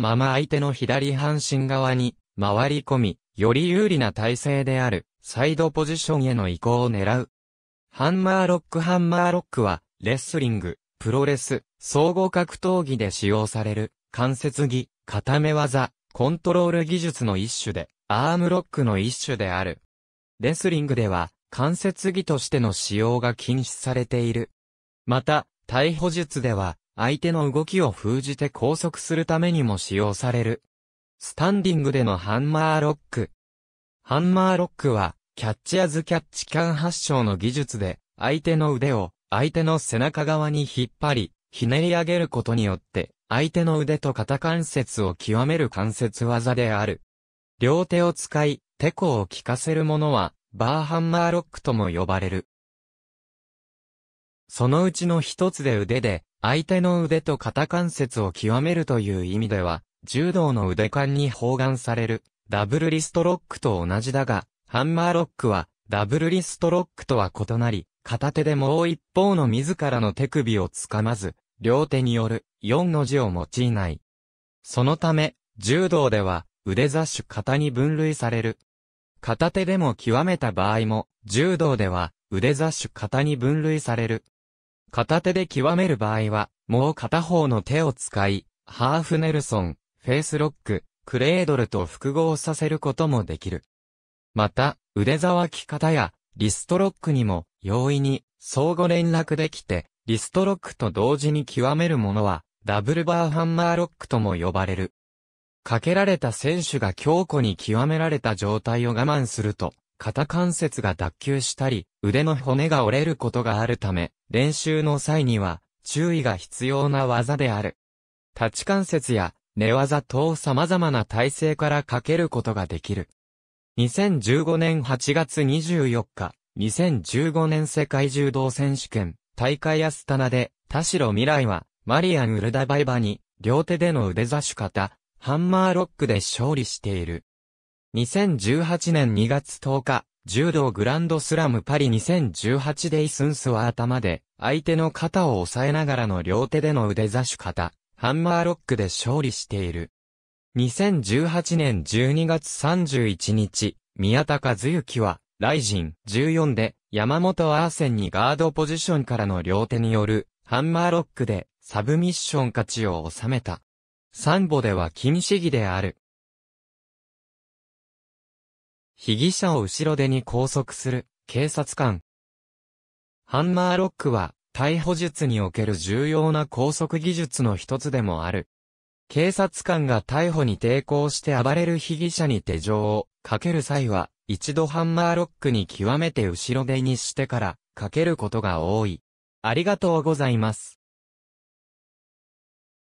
まま相手の左半身側に回り込み、より有利な体勢であるサイドポジションへの移行を狙う。ハンマーロックハンマーロックは、レスリング、プロレス、総合格闘技で使用される、関節技、固め技、コントロール技術の一種で、アームロックの一種である。レスリングでは、関節技としての使用が禁止されている。また、逮捕術では、相手の動きを封じて拘束するためにも使用される。スタンディングでのハンマーロック。ハンマーロックは、キャッチアズキャッチ間発祥の技術で、相手の腕を、相手の背中側に引っ張り、ひねり上げることによって、相手の腕と肩関節を極める関節技である。両手を使い、手コを効かせるものは、バーハンマーロックとも呼ばれる。そのうちの一つで腕で、相手の腕と肩関節を極めるという意味では、柔道の腕間に包含される、ダブルリストロックと同じだが、ハンマーロックは、ダブルリストロックとは異なり、片手でもう一方の自らの手首をつかまず、両手による、四の字を用いない。そのため、柔道では、腕雑種肩に分類される。片手でも極めた場合も、柔道では、腕雑種肩に分類される。片手で極める場合は、もう片方の手を使い、ハーフネルソン、フェイスロック、クレードルと複合させることもできる。また、腕ざわき方や、リストロックにも、容易に、相互連絡できて、リストロックと同時に極めるものは、ダブルバーハンマーロックとも呼ばれる。かけられた選手が強固に極められた状態を我慢すると、肩関節が脱臼したり、腕の骨が折れることがあるため、練習の際には注意が必要な技である。立ち関節や寝技等様々な体勢からかけることができる。2015年8月24日、2015年世界柔道選手権、大会アスタナで、田代未来は、マリアン・ウルダバイバに、両手での腕差し方、ハンマーロックで勝利している。2018年2月10日、柔道グランドスラムパリ2018でイスンスは頭で、相手の肩を押さえながらの両手での腕差し方、ハンマーロックで勝利している。2018年12月31日、宮田和幸は、ライジン14で、山本アーセンにガードポジションからの両手による、ハンマーロックで、サブミッション勝ちを収めた。サンボでは禁止儀である。被疑者を後ろ手に拘束する、警察官。ハンマーロックは、逮捕術における重要な拘束技術の一つでもある。警察官が逮捕に抵抗して暴れる被疑者に手錠をかける際は、一度ハンマーロックに極めて後ろ手にしてから、かけることが多い。ありがとうございます。